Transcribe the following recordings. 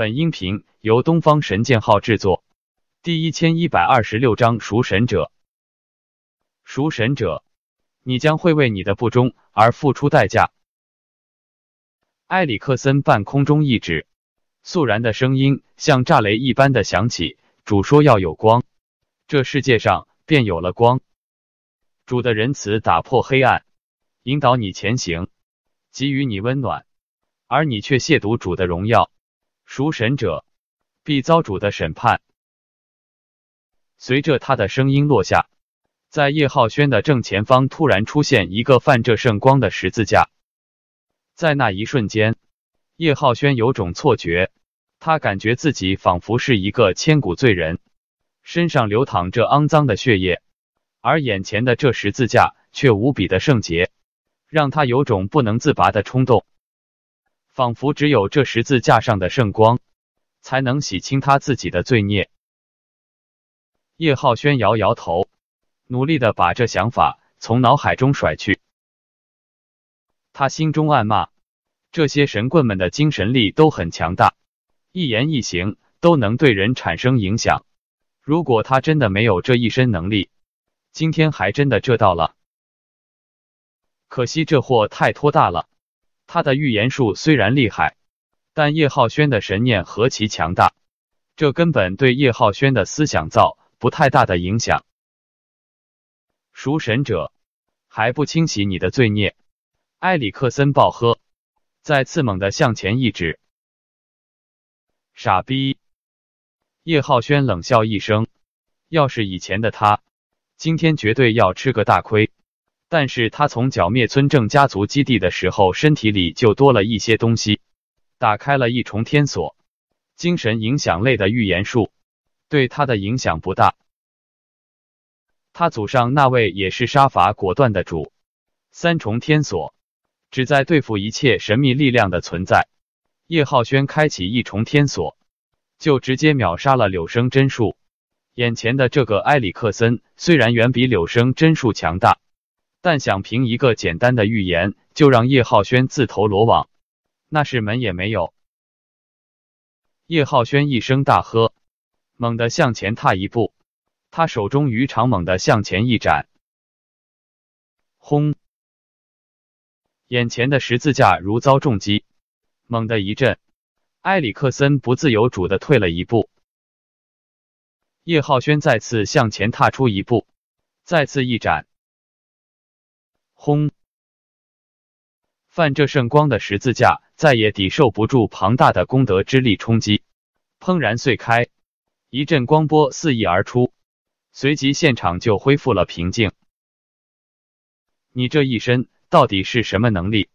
本音频由东方神剑号制作，第一千一百二十六章：赎神者。赎神者，你将会为你的不忠而付出代价。埃里克森半空中一指，肃然的声音像炸雷一般的响起：“主说要有光，这世界上便有了光。主的仁慈打破黑暗，引导你前行，给予你温暖，而你却亵渎主的荣耀。”赎神者必遭主的审判。随着他的声音落下，在叶浩轩的正前方突然出现一个泛着圣光的十字架。在那一瞬间，叶浩轩有种错觉，他感觉自己仿佛是一个千古罪人，身上流淌着肮脏的血液，而眼前的这十字架却无比的圣洁，让他有种不能自拔的冲动。仿佛只有这十字架上的圣光，才能洗清他自己的罪孽。叶浩轩摇摇头，努力的把这想法从脑海中甩去。他心中暗骂：这些神棍们的精神力都很强大，一言一行都能对人产生影响。如果他真的没有这一身能力，今天还真的这到了。可惜这货太托大了。他的预言术虽然厉害，但叶浩轩的神念何其强大，这根本对叶浩轩的思想造不太大的影响。赎神者还不清洗你的罪孽！埃里克森暴喝，再次猛地向前一指。傻逼！叶浩轩冷笑一声，要是以前的他，今天绝对要吃个大亏。但是他从剿灭村正家族基地的时候，身体里就多了一些东西，打开了一重天锁，精神影响类的预言术对他的影响不大。他祖上那位也是杀伐果断的主，三重天锁只在对付一切神秘力量的存在。叶浩轩开启一重天锁，就直接秒杀了柳生真树。眼前的这个埃里克森虽然远比柳生真树强大。但想凭一个简单的预言就让叶浩轩自投罗网，那是门也没有。叶浩轩一声大喝，猛地向前踏一步，他手中鱼肠猛地向前一斩，轰！眼前的十字架如遭重击，猛地一震，埃里克森不自由主的退了一步。叶浩轩再次向前踏出一步，再次一斩。轰！泛着圣光的十字架再也抵受不住庞大的功德之力冲击，砰然碎开，一阵光波肆意而出，随即现场就恢复了平静。你这一身到底是什么能力？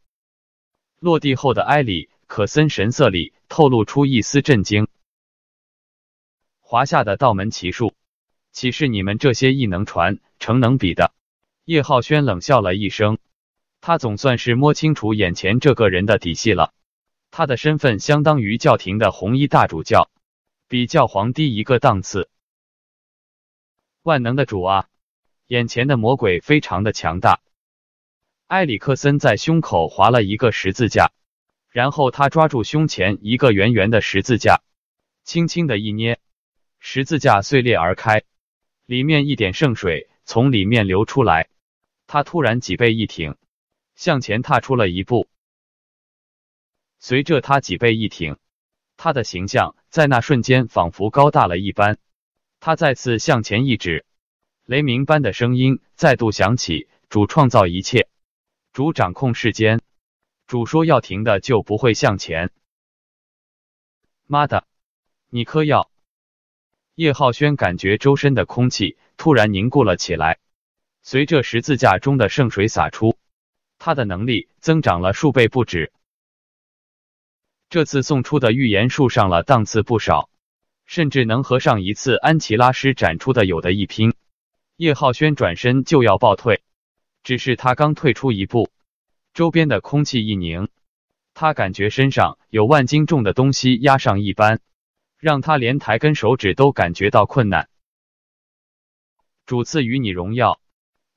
落地后的埃里可森神色里透露出一丝震惊。华夏的道门奇术，岂是你们这些异能传承能比的？叶浩轩冷笑了一声，他总算是摸清楚眼前这个人的底细了。他的身份相当于教廷的红衣大主教，比教皇低一个档次。万能的主啊，眼前的魔鬼非常的强大。埃里克森在胸口划了一个十字架，然后他抓住胸前一个圆圆的十字架，轻轻的一捏，十字架碎裂而开，里面一点圣水从里面流出来。他突然脊背一挺，向前踏出了一步。随着他脊背一挺，他的形象在那瞬间仿佛高大了一般。他再次向前一指，雷鸣般的声音再度响起：“主创造一切，主掌控世间，主说要停的就不会向前。”妈的，你嗑药！叶浩轩感觉周身的空气突然凝固了起来。随着十字架中的圣水洒出，他的能力增长了数倍不止。这次送出的预言术上了档次不少，甚至能和上一次安琪拉师展出的有的一拼。叶浩轩转身就要暴退，只是他刚退出一步，周边的空气一凝，他感觉身上有万斤重的东西压上一般，让他连抬根手指都感觉到困难。主赐与你荣耀。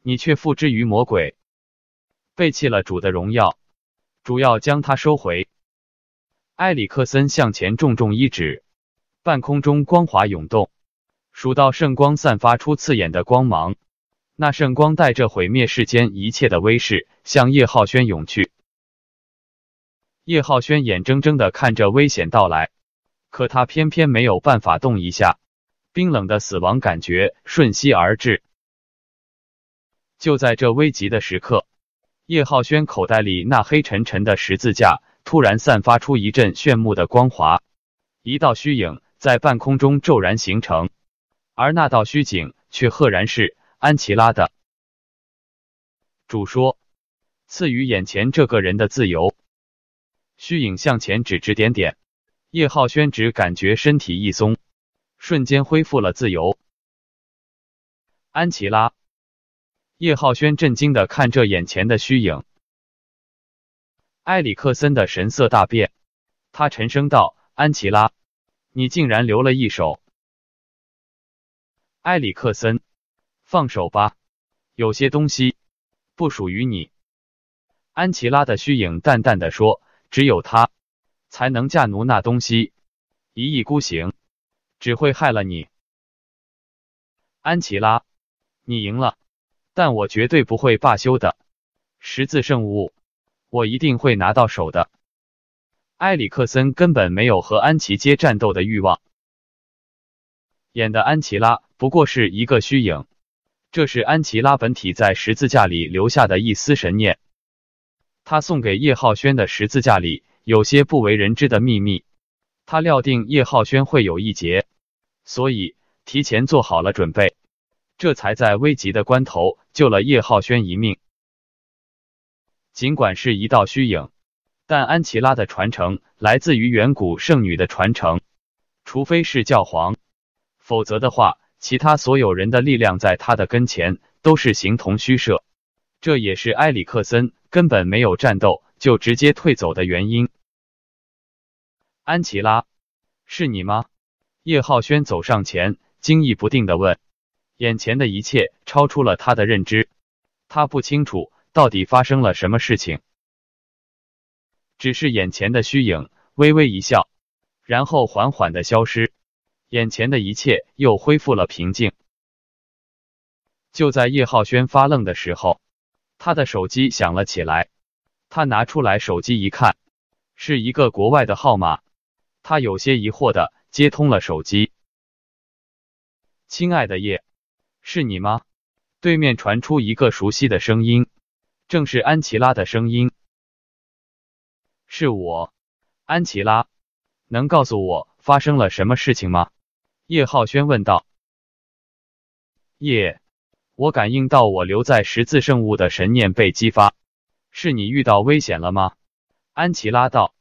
你却付之于魔鬼，背弃了主的荣耀，主要将它收回。埃里克森向前重重一指，半空中光华涌动，数道圣光散发出刺眼的光芒，那圣光带着毁灭世间一切的威势向叶浩轩涌去。叶浩轩眼睁睁的看着危险到来，可他偏偏没有办法动一下，冰冷的死亡感觉瞬息而至。就在这危急的时刻，叶浩轩口袋里那黑沉沉的十字架突然散发出一阵炫目的光华，一道虚影在半空中骤然形成，而那道虚影却赫然是安琪拉的主说：“赐予眼前这个人的自由。”虚影向前指指点点，叶浩轩只感觉身体一松，瞬间恢复了自由。安琪拉。叶浩轩震惊的看着眼前的虚影，埃里克森的神色大变，他沉声道：“安琪拉，你竟然留了一手。”埃里克森，放手吧，有些东西，不属于你。”安琪拉的虚影淡淡的说：“只有他，才能驾驭那东西，一意孤行，只会害了你。”安琪拉，你赢了。但我绝对不会罢休的，十字圣物，我一定会拿到手的。埃里克森根本没有和安琪接战斗的欲望，演的安琪拉不过是一个虚影，这是安琪拉本体在十字架里留下的一丝神念。他送给叶浩轩的十字架里有些不为人知的秘密，他料定叶浩轩会有一劫，所以提前做好了准备。这才在危急的关头救了叶浩轩一命。尽管是一道虚影，但安琪拉的传承来自于远古圣女的传承。除非是教皇，否则的话，其他所有人的力量在他的跟前都是形同虚设。这也是埃里克森根本没有战斗就直接退走的原因。安琪拉，是你吗？叶浩轩走上前，惊异不定的问。眼前的一切超出了他的认知，他不清楚到底发生了什么事情，只是眼前的虚影微微一笑，然后缓缓的消失，眼前的一切又恢复了平静。就在叶浩轩发愣的时候，他的手机响了起来，他拿出来手机一看，是一个国外的号码，他有些疑惑的接通了手机，亲爱的叶。是你吗？对面传出一个熟悉的声音，正是安琪拉的声音。是我，安琪拉，能告诉我发生了什么事情吗？叶浩轩问道。叶，我感应到我留在十字圣物的神念被激发，是你遇到危险了吗？安琪拉道。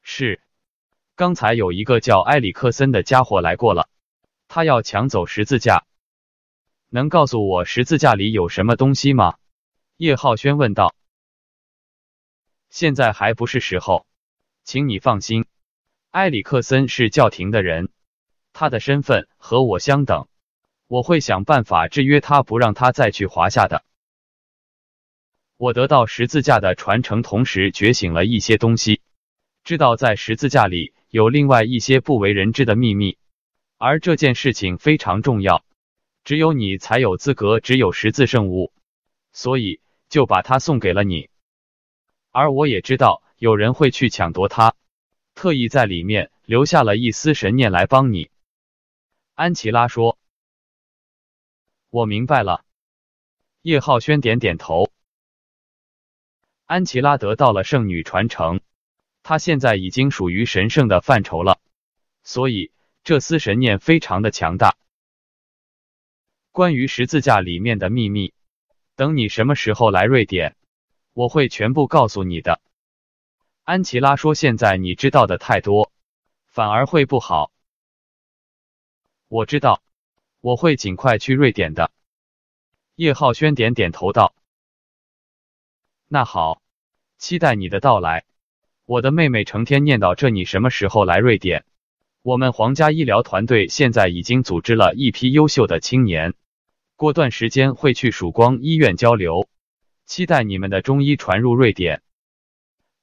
是，刚才有一个叫埃里克森的家伙来过了。他要抢走十字架，能告诉我十字架里有什么东西吗？叶浩轩问道。现在还不是时候，请你放心，埃里克森是教廷的人，他的身份和我相等，我会想办法制约他，不让他再去华夏的。我得到十字架的传承，同时觉醒了一些东西，知道在十字架里有另外一些不为人知的秘密。而这件事情非常重要，只有你才有资格，只有十字圣物，所以就把它送给了你。而我也知道有人会去抢夺它，特意在里面留下了一丝神念来帮你。安琪拉说：“我明白了。”叶浩轩点点头。安琪拉得到了圣女传承，她现在已经属于神圣的范畴了，所以。这丝神念非常的强大。关于十字架里面的秘密，等你什么时候来瑞典，我会全部告诉你的。安琪拉说：“现在你知道的太多，反而会不好。”我知道，我会尽快去瑞典的。叶浩轩点点头道：“那好，期待你的到来。我的妹妹成天念叨这，你什么时候来瑞典？”我们皇家医疗团队现在已经组织了一批优秀的青年，过段时间会去曙光医院交流，期待你们的中医传入瑞典。”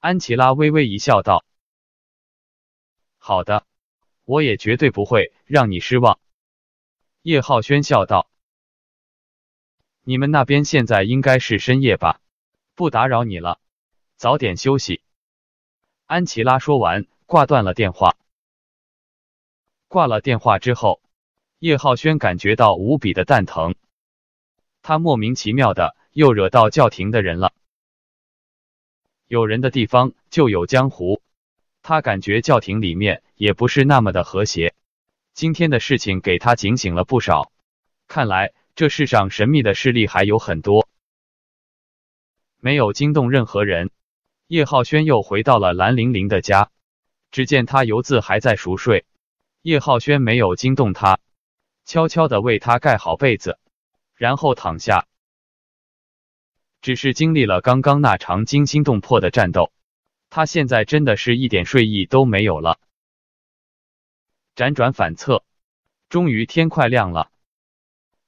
安琪拉微微一笑，道：“好的，我也绝对不会让你失望。”叶浩轩笑道：“你们那边现在应该是深夜吧？不打扰你了，早点休息。”安琪拉说完，挂断了电话。挂了电话之后，叶浩轩感觉到无比的蛋疼。他莫名其妙的又惹到教廷的人了。有人的地方就有江湖，他感觉教廷里面也不是那么的和谐。今天的事情给他警醒了不少。看来这世上神秘的势力还有很多。没有惊动任何人，叶浩轩又回到了蓝玲玲的家。只见他游自还在熟睡。叶浩轩没有惊动他，悄悄的为他盖好被子，然后躺下。只是经历了刚刚那场惊心动魄的战斗，他现在真的是一点睡意都没有了，辗转反侧。终于天快亮了，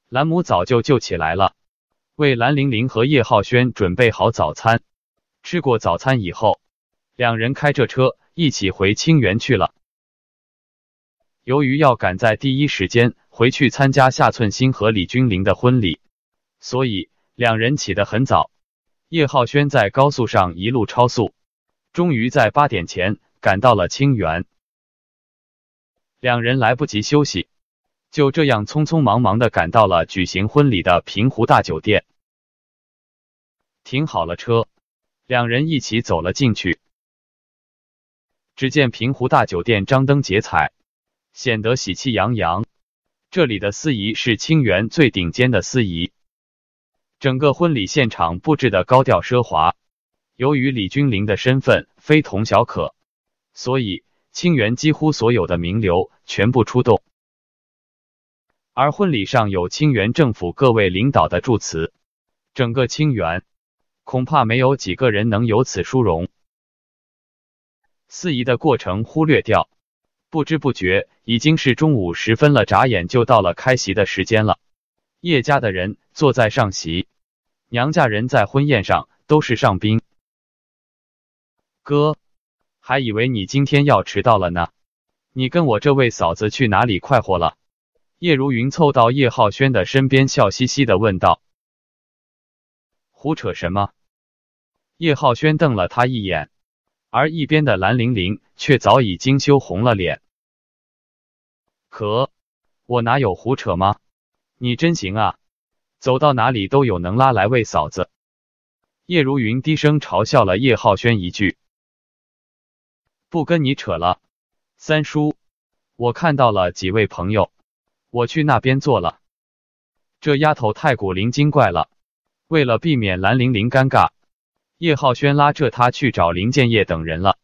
兰姆早就就起来了，为兰玲玲和叶浩轩准备好早餐。吃过早餐以后，两人开着车一起回清源去了。由于要赶在第一时间回去参加夏寸心和李君临的婚礼，所以两人起得很早。叶浩轩在高速上一路超速，终于在八点前赶到了清源。两人来不及休息，就这样匆匆忙忙的赶到了举行婚礼的平湖大酒店。停好了车，两人一起走了进去。只见平湖大酒店张灯结彩。显得喜气洋洋。这里的司仪是清源最顶尖的司仪，整个婚礼现场布置的高调奢华。由于李君林的身份非同小可，所以清源几乎所有的名流全部出动。而婚礼上有清源政府各位领导的祝词，整个清源恐怕没有几个人能有此殊荣。司仪的过程忽略掉。不知不觉已经是中午时分了，眨眼就到了开席的时间了。叶家的人坐在上席，娘家人在婚宴上都是上宾。哥，还以为你今天要迟到了呢，你跟我这位嫂子去哪里快活了？叶如云凑到叶浩轩的身边，笑嘻嘻的问道：“胡扯什么？”叶浩轩瞪了他一眼，而一边的蓝玲玲却早已经羞红了脸。可，我哪有胡扯吗？你真行啊，走到哪里都有能拉来喂嫂子。叶如云低声嘲笑了叶浩轩一句：“不跟你扯了，三叔，我看到了几位朋友，我去那边坐了。”这丫头太古灵精怪了，为了避免蓝玲玲尴尬，叶浩轩拉着她去找林建业等人了。